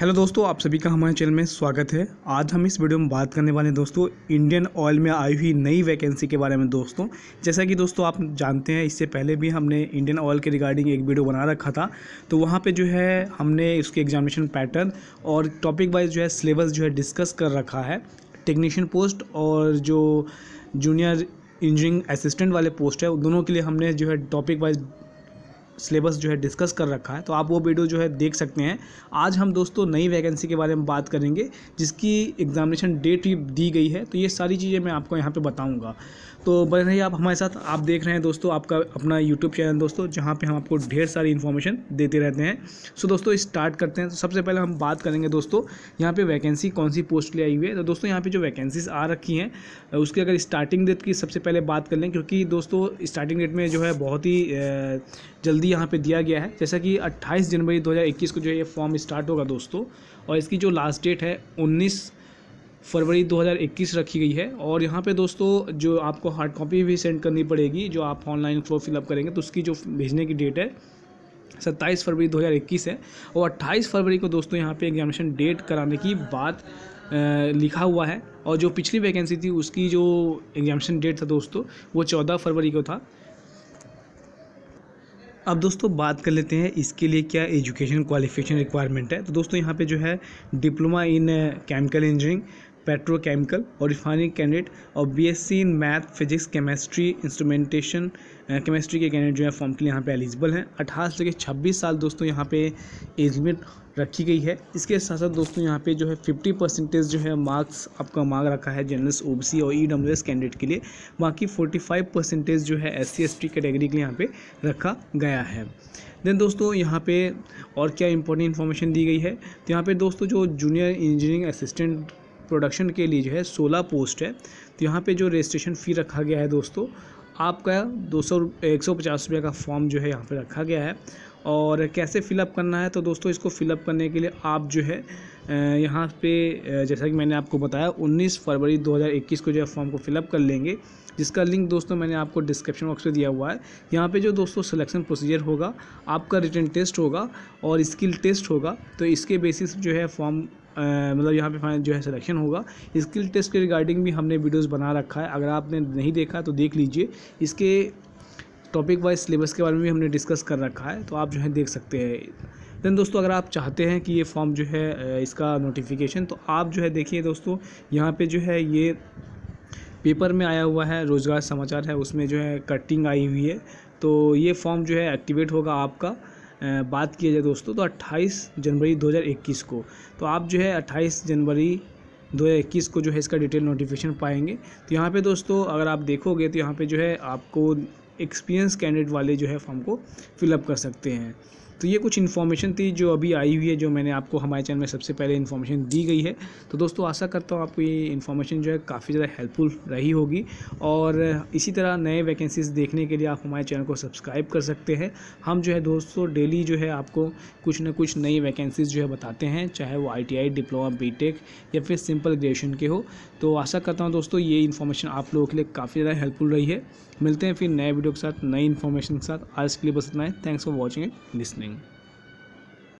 Hello दोस्तों आप सभी का हमारे चैनल में स्वागत है आज हम इस वीडियो में बात करने वाले हैं दोस्तों इंडियन ऑयल में आई हुई नई वैकेंसी के बारे में दोस्तों जैसा कि दोस्तों आप जानते हैं इससे पहले भी हमने इंडियन ऑयल के रिगार्डिंग एक वीडियो बना रखा था तो वहाँ पे जो है हमने उसके एग्जामिनेशन पैटर्न और टॉपिक वाइज जो है सिलेबस जो है डिस्कस कर रखा है टेक्नीशियन पोस्ट और जो जूनियर इंजीनियरिंग असिस्टेंट वाले पोस्ट है दोनों के लिए हमने जो है टॉपिक वाइज सिलेबस जो है डिस्कस कर रखा है तो आप वो वीडियो जो है देख सकते हैं आज हम दोस्तों नई वैकेंसी के बारे में बात करेंगे जिसकी एग्जामिनेशन डेट दी गई है तो ये सारी चीज़ें मैं आपको यहाँ पे बताऊँगा तो बस ही आप हमारे साथ आप देख रहे हैं दोस्तों आपका अपना यूट्यूब चैनल दोस्तों जहाँ पे हम आपको ढेर सारी इन्फॉर्मेशन देते रहते हैं सो दोस्तों स्टार्ट करते हैं तो सबसे पहले हम बात करेंगे दोस्तों यहाँ पे वैकेंसी कौन सी पोस्ट ले आई हुई है तो दोस्तों यहाँ पे जो वैकेंसीज आ रखी हैं उसकी अगर स्टार्टिंग डेट की सबसे पहले बात कर लें क्योंकि दोस्तों स्टार्टिंग डेट में जो है बहुत ही जल्दी यहाँ पर दिया गया है जैसा कि अट्ठाईस जनवरी दो को जो है ये फॉर्म स्टार्ट होगा दोस्तों और इसकी जो लास्ट डेट है उन्नीस फरवरी 2021 रखी गई है और यहाँ पे दोस्तों जो आपको हार्ड कॉपी भी सेंड करनी पड़ेगी जो आप ऑनलाइन फॉर्म फिलअप करेंगे तो उसकी जो भेजने की डेट है सत्ताईस फरवरी 2021 है और अट्ठाईस फरवरी को दोस्तों यहाँ पे एग्जामिनेशन डेट कराने की बात लिखा हुआ है और जो पिछली वैकेंसी थी उसकी जो एग्जामिनेशन डेट था दोस्तों वो चौदह फरवरी को था अब दोस्तों बात कर लेते हैं इसके लिए क्या एजुकेशन क्वालिफिकेशन रिक्वायरमेंट है तो दोस्तों यहाँ पे जो है diploma in chemical engineering petrochemical और रिफाइनिंग कैंडिडेट और BSc in math physics chemistry instrumentation chemistry के कैंडिडेट जो है फॉर्म के लिए यहाँ पे एलिजिबल हैं अठारह से लेकर छब्बीस साल दोस्तों यहाँ पे एज लिमिट रखी गई है इसके साथ साथ दोस्तों यहाँ पे जो है फिफ्टी परसेंटेज जो है मार्क्स आपका मांग रखा है बी सी और ई e कैंडिडेट के लिए बाकी फाइव परसेंटेज जो है एस सी एस कैटेगरी के लिए यहाँ पर रखा गया है देन दोस्तों यहाँ पे और क्या इंपॉर्टेंट इन्फॉर्मेशन दी गई है तो यहाँ पे दोस्तों जो जूनियर इंजीनियरिंग असिस्टेंट प्रोडक्शन के लिए जो है सोलह पोस्ट है तो यहाँ पे जो रजिस्ट्रेशन फ़ी रखा गया है दोस्तों आपका दो सौ एक सौ पचास रुपये का फॉर्म जो है यहाँ पे रखा गया है और कैसे फ़िलअप करना है तो दोस्तों इसको फ़िलअप करने के लिए आप जो है यहाँ पे जैसा कि मैंने आपको बताया 19 फरवरी 2021 को जो है फॉर्म को फ़िलअप कर लेंगे जिसका लिंक दोस्तों मैंने आपको डिस्क्रिप्शन बॉक्स में दिया हुआ है यहाँ पे जो दोस्तों सिलेक्शन प्रोसीजर होगा आपका रिटर्न टेस्ट होगा और स्किल टेस्ट होगा तो इसके बेसिस जो है फॉर्म मतलब यहाँ पे फाइनल जो है सिलेक्शन होगा स्किल टेस्ट के रिगार्डिंग भी हमने वीडियोस बना रखा है अगर आपने नहीं देखा तो देख लीजिए इसके टॉपिक वाइज सिलेबस के बारे में भी हमने डिस्कस कर रखा है तो आप जो है देख सकते हैं देन दोस्तों अगर आप चाहते हैं कि ये फॉर्म जो है इसका नोटिफिकेशन तो आप जो है देखिए दोस्तों यहाँ पर जो है ये पेपर में आया हुआ है रोज़गार समाचार है उसमें जो है कटिंग आई हुई है तो ये फॉर्म जो है एक्टिवेट होगा आपका बात किया जाए दोस्तों तो 28 जनवरी 2021 को तो आप जो है 28 जनवरी 2021 को जो है इसका डिटेल नोटिफिकेशन पाएंगे तो यहाँ पे दोस्तों अगर आप देखोगे तो यहाँ पे जो है आपको एक्सपीरियंस कैंडिडेट वाले जो है फॉर्म को फिलअप कर सकते हैं तो ये कुछ इन्फॉर्मेशन थी जो अभी आई हुई है जो मैंने आपको हमारे चैनल में सबसे पहले इन्फॉर्मेशन दी गई है तो दोस्तों आशा करता हूँ आपको ये इन्फॉर्मेशन जो है काफ़ी ज़्यादा हेल्पफुल रही होगी और इसी तरह नए वैकेंसीज़ देखने के लिए आप हमारे चैनल को सब्सक्राइब कर सकते हैं हम जो है दोस्तों डेली जो है आपको कुछ ना कुछ नई वैकेंसीज़ जो है बताते हैं चाहे वो आई डिप्लोमा बी या फिर सिंपल ग्रेजुएशन के हो तो आशा करता हूँ दोस्तों ये इन्फॉर्मेशन आप लोगों के लिए काफ़ी ज़्यादा हेल्पफुल रही है मिलते हैं फिर नए वीडियो के साथ नई इन्फॉर्मेशन के साथ आज के लिए बस इतना है thanks for watching and listening listening.